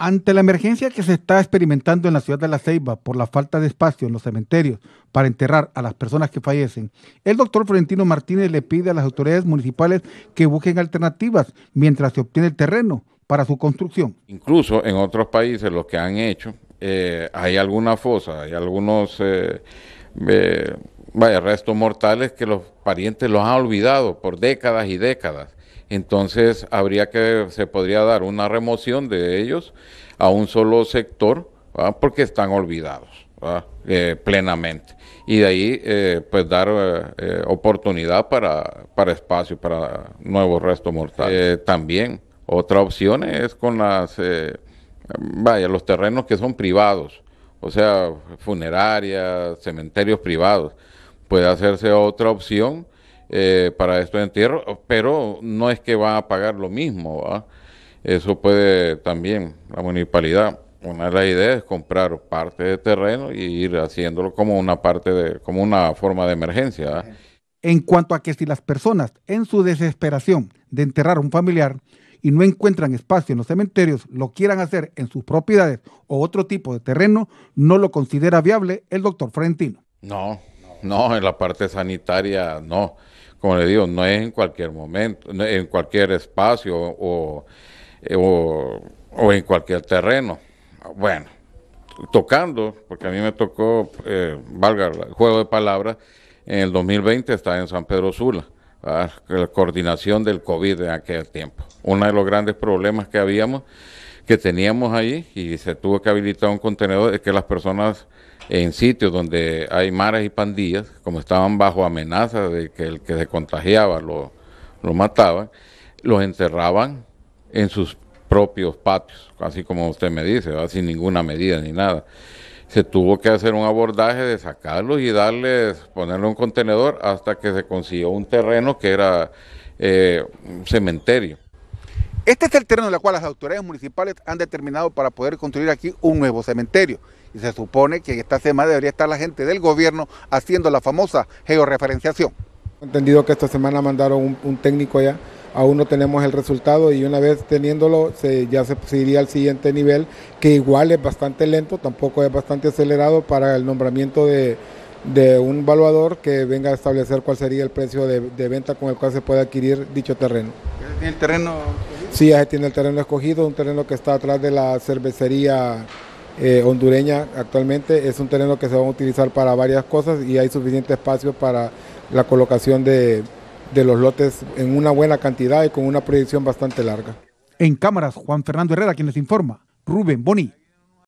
Ante la emergencia que se está experimentando en la ciudad de La Ceiba por la falta de espacio en los cementerios para enterrar a las personas que fallecen, el doctor Florentino Martínez le pide a las autoridades municipales que busquen alternativas mientras se obtiene el terreno para su construcción. Incluso en otros países lo que han hecho, eh, hay alguna fosa, hay algunos... Eh, eh, vaya, restos mortales que los parientes los han olvidado por décadas y décadas. Entonces habría que, se podría dar una remoción de ellos a un solo sector, porque están olvidados eh, plenamente. Y de ahí, eh, pues, dar eh, oportunidad para, para espacio, para nuevos restos mortales. también, otra opción es con las, vaya, los terrenos que son privados o sea, funerarias, cementerios privados. Puede hacerse otra opción eh, para estos entierro, pero no es que van a pagar lo mismo. Eso puede también la municipalidad. Una de las ideas es comprar parte de terreno y ir haciéndolo como una parte de, como una forma de emergencia. En cuanto a que si las personas en su desesperación de enterrar a un familiar y no encuentran espacio en los cementerios, lo quieran hacer en sus propiedades o otro tipo de terreno, no lo considera viable el doctor Frentino. No, no, en la parte sanitaria no. Como le digo, no es en cualquier momento, en cualquier espacio eh, o, en cualquier terreno. Bueno, tocando, porque a mí me tocó, eh, valga el juego de palabras, en el 2020 estaba en San Pedro Sula Ah, la coordinación del COVID en aquel tiempo. Uno de los grandes problemas que habíamos, que teníamos ahí y se tuvo que habilitar un contenedor, es que las personas en sitios donde hay maras y pandillas, como estaban bajo amenaza de que el que se contagiaba lo, lo mataban, los enterraban en sus propios patios, así como usted me dice, sin ninguna medida ni nada se tuvo que hacer un abordaje de sacarlos y darles, ponerlo en un contenedor hasta que se consiguió un terreno que era eh, un cementerio. Este es el terreno en el cual las autoridades municipales han determinado para poder construir aquí un nuevo cementerio. Y se supone que esta semana debería estar la gente del gobierno haciendo la famosa georreferenciación. Entendido que esta semana mandaron un, un técnico allá aún no tenemos el resultado y una vez teniéndolo ya se, iría al siguiente nivel, que igual es bastante lento, tampoco es bastante acelerado para el nombramiento de, un evaluador que venga a establecer cuál sería el precio de, venta con el cual se puede adquirir dicho terreno. ¿Tiene el terreno? Escogido? Sí, ya tiene el terreno escogido, un terreno que está atrás de la cervecería. Eh, hondureña actualmente es un terreno que se va a utilizar para varias cosas y hay suficiente espacio para la colocación de, de los lotes en una buena cantidad y con una proyección bastante larga. En cámaras, Juan Fernando Herrera, quien les informa. Rubén Boni.